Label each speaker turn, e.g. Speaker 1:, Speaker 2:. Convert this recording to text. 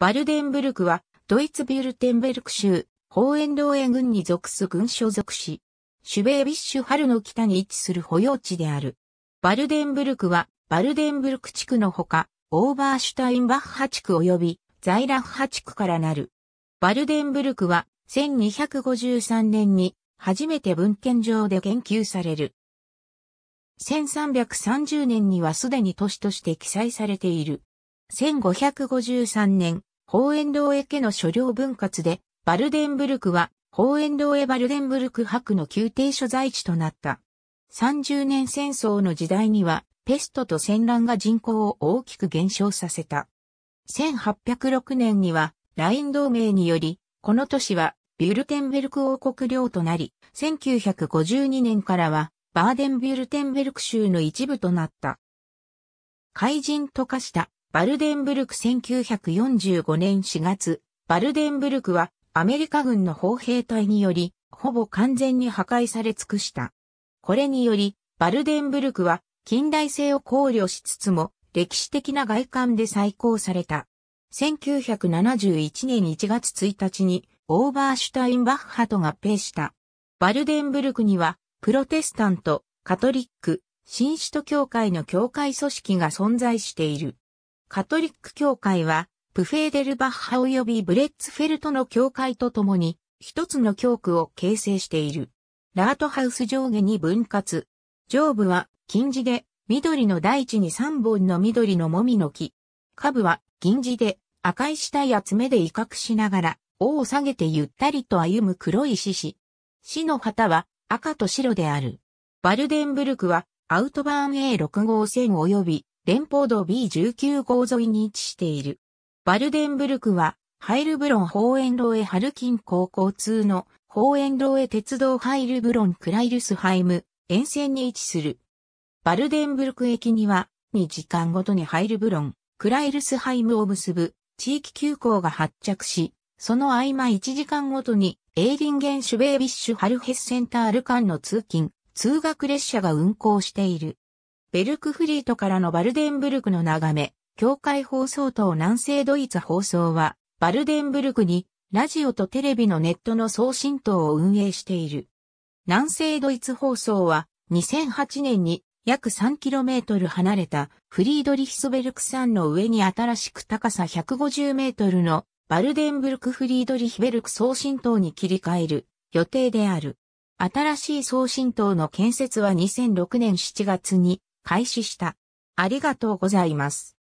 Speaker 1: バルデンブルクは、ドイツビュルテンベルク州、ホーエンローエ軍に属す軍所属し、シュベービッシュ春の北に位置する保養地である。バルデンブルクは、バルデンブルク地区のほか、オーバーシュタインバッハ地区及び、ザイラフハ地区からなる。バルデンブルクは、1253年に、初めて文献上で研究される。1330年にはすでに都市として記載されている。1553年、ホーエンーエ家の所領分割で、バルデンブルクは、ホーエンーエバルデンブルク博の宮廷所在地となった。30年戦争の時代には、ペストと戦乱が人口を大きく減少させた。1806年には、ライン同盟により、この都市は、ビュルテンベルク王国領となり、1952年からは、バーデンビュルテンベルク州の一部となった。怪人と化したバルデンブルク1945年4月、バルデンブルクはアメリカ軍の砲兵隊により、ほぼ完全に破壊され尽くした。これにより、バルデンブルクは近代性を考慮しつつも、歴史的な外観で再興された。1971年1月1日に、オーバーシュタインバッハと合併した。バルデンブルクには、プロテスタント、カトリック、新首都教会の教会組織が存在している。カトリック教会は、プフェーデルバッハ及びブレッツフェルトの教会とともに、一つの教区を形成している。ラートハウス上下に分割。上部は、金字で、緑の大地に三本の緑のもみの木。下部は、銀字で、赤い下や爪で威嚇しながら、尾を下げてゆったりと歩む黒い獅子。死の旗は、赤と白である。バルデンブルクは、アウトバーン A6 号線及び、連邦道 B19 号沿いに位置している。バルデンブルクは、ハイルブロン方園路へハルキン高校通の方園路へ鉄道ハイルブロンクライルスハイム沿線に位置する。バルデンブルク駅には、2時間ごとにハイルブロン、クライルスハイムを結ぶ地域急行が発着し、その合間1時間ごとに、エーリンゲンシュベービッシュハルヘスセンタール間の通勤、通学列車が運行している。ベルクフリートからのバルデンブルクの眺め、教会放送等南西ドイツ放送は、バルデンブルクに、ラジオとテレビのネットの送信等を運営している。南西ドイツ放送は、2008年に約 3km 離れたフリードリヒスベルク山の上に新しく高さ 150m のバルデンブルクフリードリヒベルク送信塔に切り替える予定である。新しい送信塔の建設は2006年7月に開始した。ありがとうございます。